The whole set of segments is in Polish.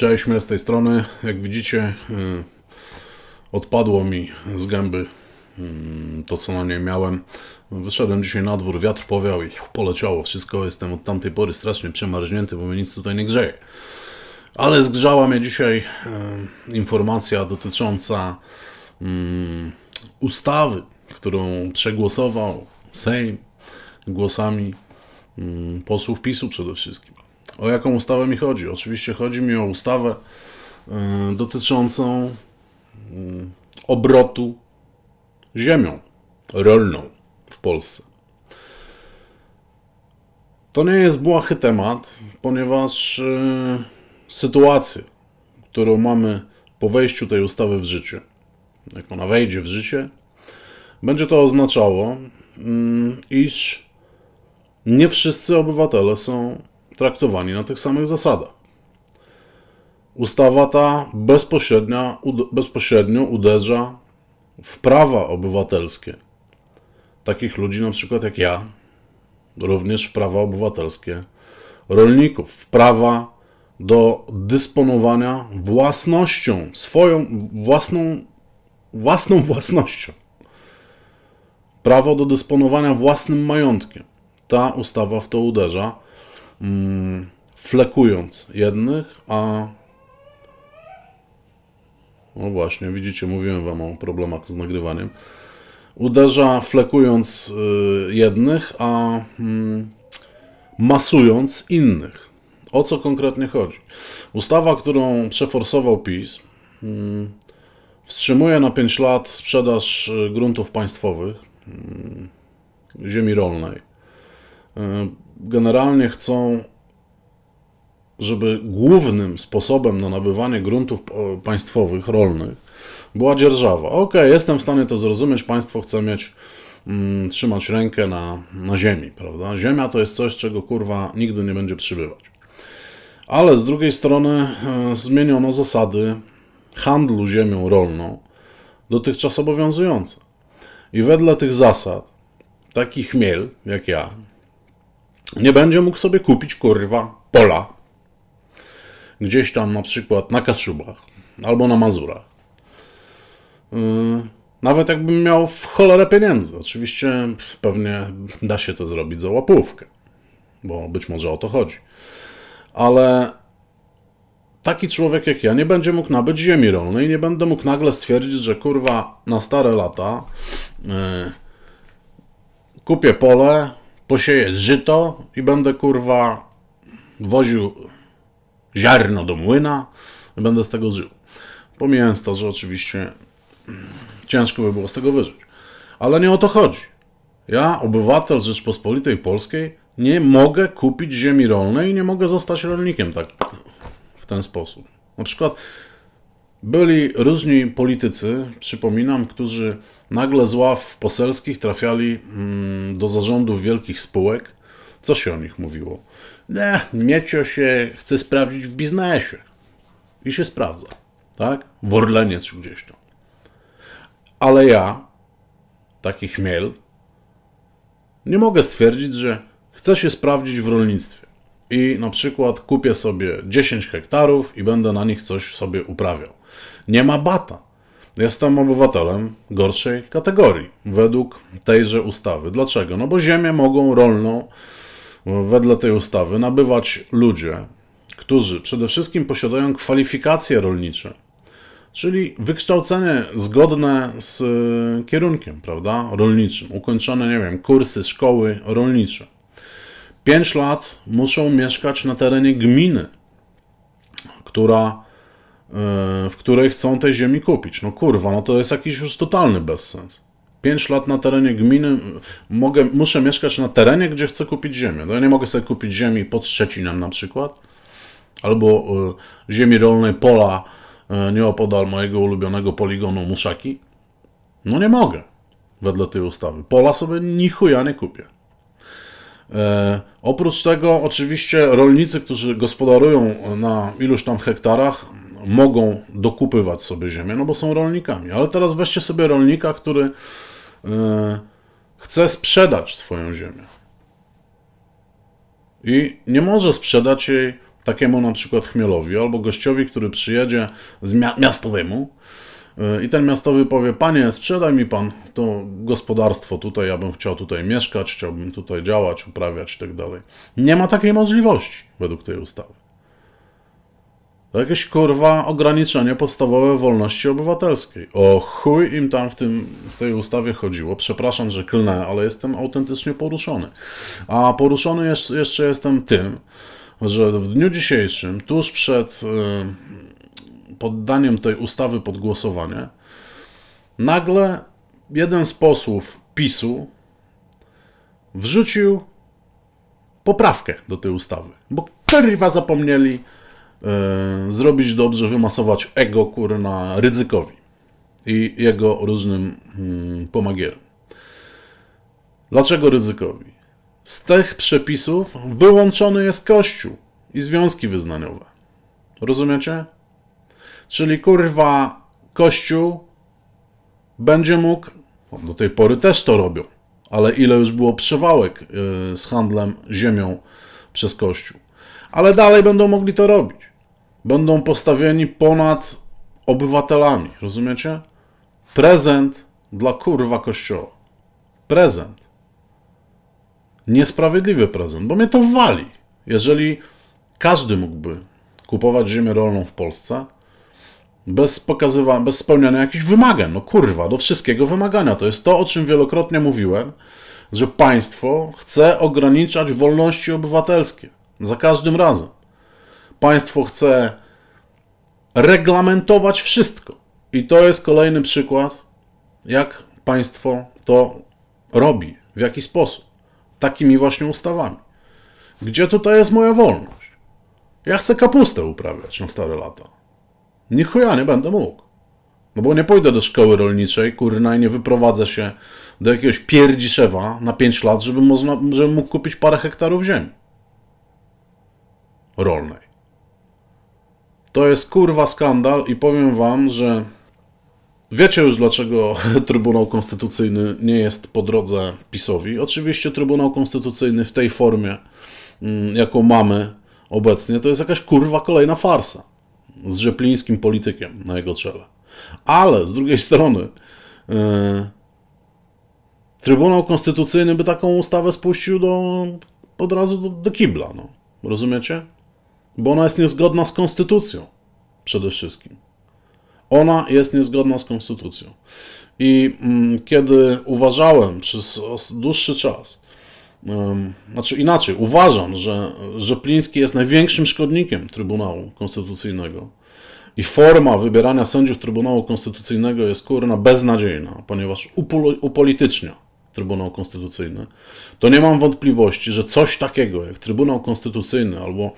Cześć, z tej strony. Jak widzicie, y, odpadło mi z gęby y, to, co na niej miałem. Wyszedłem dzisiaj na dwór, wiatr powiał i poleciało wszystko. Jestem od tamtej pory strasznie przemarznięty, bo mnie nic tutaj nie grzeje. Ale zgrzała mnie dzisiaj y, informacja dotycząca ustawy, którą przegłosował Sejm głosami posłów PiSu przede wszystkim. O jaką ustawę mi chodzi? Oczywiście chodzi mi o ustawę e, dotyczącą mm, obrotu ziemią rolną w Polsce. To nie jest błahy temat, ponieważ e, sytuację, którą mamy po wejściu tej ustawy w życie, jak ona wejdzie w życie, będzie to oznaczało, mm, iż nie wszyscy obywatele są traktowani na tych samych zasadach. Ustawa ta bezpośrednio uderza w prawa obywatelskie takich ludzi, na przykład jak ja, również w prawa obywatelskie rolników, w prawa do dysponowania własnością, swoją własną, własną własnością. Prawo do dysponowania własnym majątkiem. Ta ustawa w to uderza Mm, flekując jednych, a no właśnie, widzicie, mówiłem wam o problemach z nagrywaniem. Uderza flekując y, jednych, a mm, masując innych. O co konkretnie chodzi? Ustawa, którą przeforsował PiS, mm, wstrzymuje na 5 lat sprzedaż y, gruntów państwowych, ziemi rolnej. Y, generalnie chcą, żeby głównym sposobem na nabywanie gruntów państwowych, rolnych, była dzierżawa. Ok, jestem w stanie to zrozumieć, państwo chce mieć mm, trzymać rękę na, na ziemi, prawda? Ziemia to jest coś, czego kurwa nigdy nie będzie przybywać. Ale z drugiej strony e, zmieniono zasady handlu ziemią rolną dotychczas obowiązujące. I wedle tych zasad taki chmiel jak ja, nie będzie mógł sobie kupić kurwa pola gdzieś tam na przykład na Kaszubach albo na Mazurach. Yy, nawet jakbym miał w cholerę pieniędzy. Oczywiście pewnie da się to zrobić za łapówkę, bo być może o to chodzi. Ale taki człowiek jak ja nie będzie mógł nabyć ziemi rolnej, nie będę mógł nagle stwierdzić, że kurwa na stare lata yy, kupię pole, posieję żyto i będę kurwa woził ziarno do młyna i będę z tego żył. Pomijając to, że oczywiście ciężko by było z tego wyżyć. Ale nie o to chodzi. Ja, obywatel Rzeczpospolitej Polskiej, nie mogę kupić ziemi rolnej i nie mogę zostać rolnikiem tak w ten sposób. Na przykład byli różni politycy, przypominam, którzy nagle z ław poselskich trafiali mm, do zarządów wielkich spółek. Co się o nich mówiło? Nie, Miecio się chce sprawdzić w biznesie. I się sprawdza, tak? W Orlenie czy gdzieś tam. Ale ja, taki chmiel, nie mogę stwierdzić, że chcę się sprawdzić w rolnictwie. I na przykład kupię sobie 10 hektarów i będę na nich coś sobie uprawiał. Nie ma bata. Jestem obywatelem gorszej kategorii według tejże ustawy. Dlaczego? No bo ziemię mogą rolną e, wedle tej ustawy nabywać ludzie, którzy przede wszystkim posiadają kwalifikacje rolnicze, czyli wykształcenie zgodne z e, kierunkiem, prawda, rolniczym, ukończone, nie wiem, kursy, szkoły rolnicze. 5 lat muszą mieszkać na terenie gminy, która E, w której chcą tej ziemi kupić. No kurwa, no to jest jakiś już totalny bezsens. 5 lat na terenie gminy, mogę, muszę mieszkać na terenie, gdzie chcę kupić ziemię. No ja nie mogę sobie kupić ziemi pod Szczecinem na przykład, albo y, ziemi rolnej pola y, nieopodal mojego ulubionego poligonu Muszaki. No nie mogę, wedle tej ustawy. Pola sobie ni ja nie kupię. E, oprócz tego oczywiście rolnicy, którzy gospodarują na iluś tam hektarach, mogą dokupywać sobie ziemię, no bo są rolnikami. Ale teraz weźcie sobie rolnika, który e, chce sprzedać swoją ziemię. I nie może sprzedać jej takiemu na przykład chmielowi albo gościowi, który przyjedzie z mia miastowemu e, i ten miastowy powie, panie sprzedaj mi pan to gospodarstwo tutaj, ja bym chciał tutaj mieszkać, chciałbym tutaj działać, uprawiać i tak dalej. Nie ma takiej możliwości według tej ustawy. To jakieś kurwa ograniczenie podstawowe wolności obywatelskiej. O chuj im tam w, tym, w tej ustawie chodziło. Przepraszam, że klnę, ale jestem autentycznie poruszony. A poruszony jeszcze, jeszcze jestem tym, że w dniu dzisiejszym, tuż przed yy, poddaniem tej ustawy pod głosowanie, nagle jeden z posłów PiSu wrzucił poprawkę do tej ustawy. Bo kurwa zapomnieli E, zrobić dobrze, wymasować ego kurna ryzykowi i jego różnym pomagierem. pomagierom. Dlaczego ryzykowi? Z tych przepisów wyłączony jest Kościół i związki wyznaniowe. Rozumiecie? Czyli kurwa, Kościół będzie mógł, no, do tej pory też to robią, ale ile już było przewałek e, z handlem ziemią przez Kościół. Ale dalej będą mogli to robić będą postawieni ponad obywatelami. Rozumiecie? Prezent dla kurwa kościoła. Prezent. Niesprawiedliwy prezent, bo mnie to wali. Jeżeli każdy mógłby kupować ziemię rolną w Polsce bez pokazywania, bez spełniania jakichś wymagań. No kurwa, do wszystkiego wymagania. To jest to, o czym wielokrotnie mówiłem, że państwo chce ograniczać wolności obywatelskie. Za każdym razem. Państwo chce reglamentować wszystko. I to jest kolejny przykład, jak państwo to robi, w jaki sposób. Takimi właśnie ustawami. Gdzie tutaj jest moja wolność? Ja chcę kapustę uprawiać na stare lata. Niech ja nie będę mógł. No bo nie pójdę do szkoły rolniczej, kurna, i nie wyprowadzę się do jakiegoś pierdziszewa na 5 lat, żeby, można, żeby mógł kupić parę hektarów ziemi rolnej. To jest kurwa skandal i powiem wam, że wiecie już dlaczego Trybunał Konstytucyjny nie jest po drodze PiSowi. Oczywiście Trybunał Konstytucyjny w tej formie, mm, jaką mamy obecnie, to jest jakaś kurwa kolejna farsa z Rzeplińskim politykiem na jego czele. Ale z drugiej strony yy, Trybunał Konstytucyjny by taką ustawę spuścił do, od razu do, do kibla. No. Rozumiecie? Bo ona jest niezgodna z konstytucją. Przede wszystkim. Ona jest niezgodna z konstytucją. I mm, kiedy uważałem przez dłuższy czas, znaczy inaczej, uważam, że Pliński jest największym szkodnikiem Trybunału Konstytucyjnego. I forma wybierania sędziów Trybunału Konstytucyjnego jest kurna beznadziejna, ponieważ upol upolitycznia Trybunał Konstytucyjny. To nie mam wątpliwości, że coś takiego jak Trybunał Konstytucyjny albo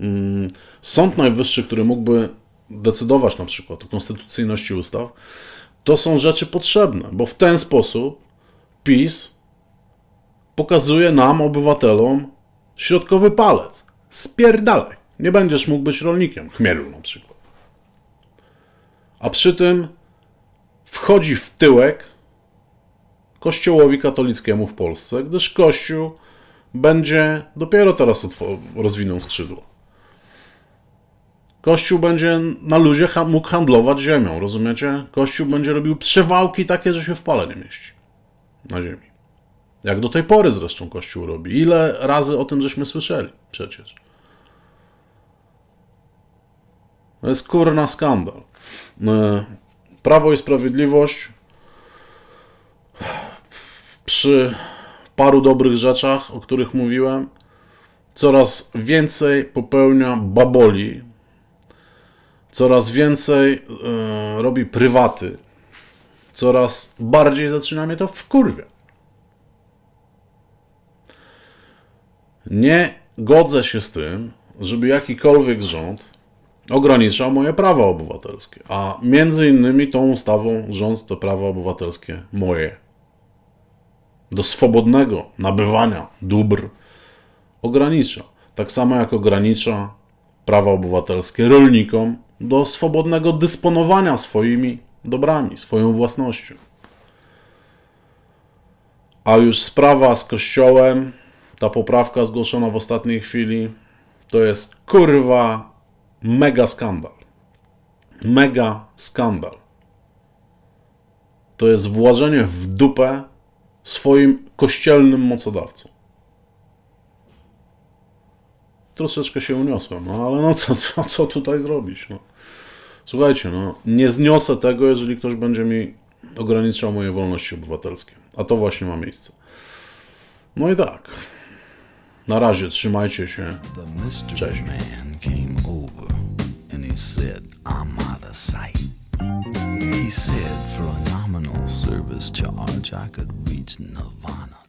Mm, Sąd Najwyższy, który mógłby decydować na przykład o konstytucyjności ustaw, to są rzeczy potrzebne, bo w ten sposób PiS pokazuje nam, obywatelom, środkowy palec. Spierdalaj. Nie będziesz mógł być rolnikiem, chmielu na przykład. A przy tym wchodzi w tyłek kościołowi katolickiemu w Polsce, gdyż kościół będzie dopiero teraz rozwinął skrzydło. Kościół będzie na ludzie mógł handlować ziemią, rozumiecie? Kościół będzie robił przewałki takie, że się w pale nie mieści na ziemi. Jak do tej pory zresztą Kościół robi. Ile razy o tym żeśmy słyszeli przecież. To jest kurna skandal. E, Prawo i Sprawiedliwość przy paru dobrych rzeczach, o których mówiłem, coraz więcej popełnia baboli, coraz więcej yy, robi prywaty, coraz bardziej zaczyna mnie to kurwie. Nie godzę się z tym, żeby jakikolwiek rząd ograniczał moje prawa obywatelskie, a między innymi tą ustawą rząd to prawa obywatelskie moje do swobodnego nabywania dóbr ogranicza. Tak samo jak ogranicza prawa obywatelskie rolnikom do swobodnego dysponowania swoimi dobrami, swoją własnością. A już sprawa z kościołem, ta poprawka zgłoszona w ostatniej chwili, to jest kurwa mega skandal. Mega skandal. To jest włożenie w dupę swoim kościelnym mocodawcom. Troszeczkę się uniosłem, no ale no co, co, co tutaj zrobić? No. Słuchajcie, no, nie zniosę tego, jeżeli ktoś będzie mi ograniczał moje wolności obywatelskie. A to właśnie ma miejsce. No i tak. Na razie, trzymajcie się. Cześć. He said for a nominal service charge I could reach Nirvana.